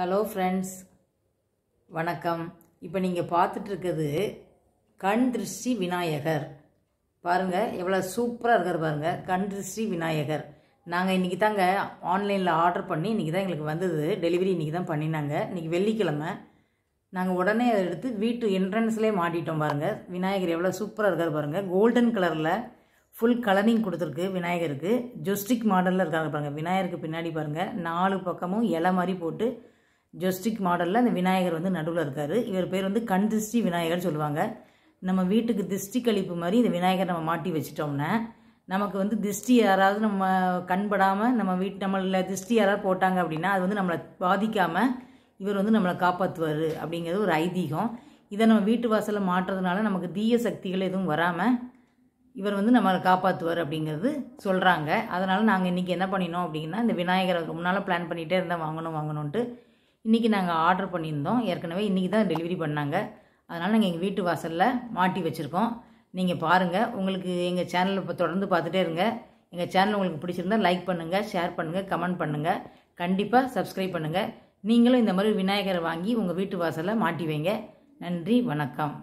hello friends வணக்கம் இப்போ நீங்கள் பார்த்துட்ருக்குது கண் திருஷ்டி விநாயகர் பாருங்கள் எவ்வளோ சூப்பராக இருக்கார் பாருங்கள் கண் திருஷ்டி விநாயகர் நாங்கள் இன்றைக்கி தாங்க ஆன்லைனில் ஆர்டர் பண்ணி இன்றைக்கி தான் எங்களுக்கு வந்தது டெலிவரி இன்றைக்கி தான் பண்ணினாங்க இன்றைக்கி வெள்ளிக்கிழமை நாங்கள் உடனே அதை எடுத்து வீட்டு என்ட்ரன்ஸ்லேயே மாட்டிட்டோம் பாருங்கள் விநாயகர் எவ்வளோ சூப்பராக இருக்கார் பாருங்கள் கோல்டன் கலரில் ஃபுல் கலரிங் கொடுத்துருக்கு விநாயகருக்கு ஜொஸ்டிக் மாடலில் இருக்காங்க பாருங்கள் விநாயகருக்கு பின்னாடி பாருங்கள் நாலு பக்கமும் இலை மாதிரி போட்டு ஜொஸ்டிக் மாடலில் அந்த விநாயகர் வந்து நடுவில் இருக்கார் இவர் பேர் வந்து கண் திருஷ்டி விநாயகர்னு சொல்லுவாங்க நம்ம வீட்டுக்கு திருஷ்டி கழிப்பு மாதிரி இந்த விநாயகர் நம்ம மாட்டி வச்சிட்டோம்னா நமக்கு வந்து திருஷ்டி யாராவது நம்ம கண்படாமல் நம்ம வீட்டு நம்மளில் திருஷ்டி யாராவது போட்டாங்க அப்படின்னா அது வந்து நம்மளை பாதிக்காமல் இவர் வந்து நம்மளை காப்பாற்றுவார் அப்படிங்கிறது ஒரு ஐதீகம் இதை நம்ம வீட்டு வாசலில் மாட்டுறதுனால நமக்கு தீய சக்திகள் எதுவும் வராமல் இவர் வந்து நம்மளை காப்பாற்றுவார் அப்படிங்கிறது சொல்கிறாங்க அதனால் நாங்கள் இன்றைக்கி என்ன பண்ணினோம் அப்படின்னா இந்த விநாயகரை ரொம்ப நாளாக பிளான் பண்ணிகிட்டே இருந்தால் வாங்கணும் வாங்கணுன்ட்டு இன்றைக்கி நாங்கள் ஆர்டர் பண்ணியிருந்தோம் ஏற்கனவே இன்றைக்கி தான் டெலிவரி பண்ணாங்க அதனால் நாங்கள் எங்கள் வீட்டு வாசலில் மாட்டி வச்சுருக்கோம் நீங்கள் பாருங்கள் உங்களுக்கு எங்கள் சேனலில் இப்போ தொடர்ந்து பார்த்துட்டே இருங்க எங்கள் சேனல் உங்களுக்கு பிடிச்சிருந்தால் லைக் பண்ணுங்கள் ஷேர் பண்ணுங்கள் கமெண்ட் பண்ணுங்கள் கண்டிப்பாக சப்ஸ்கிரைப் பண்ணுங்கள் நீங்களும் இந்த மாதிரி விநாயகரை வாங்கி உங்கள் வீட்டு வாசலில் மாட்டி வைங்க நன்றி வணக்கம்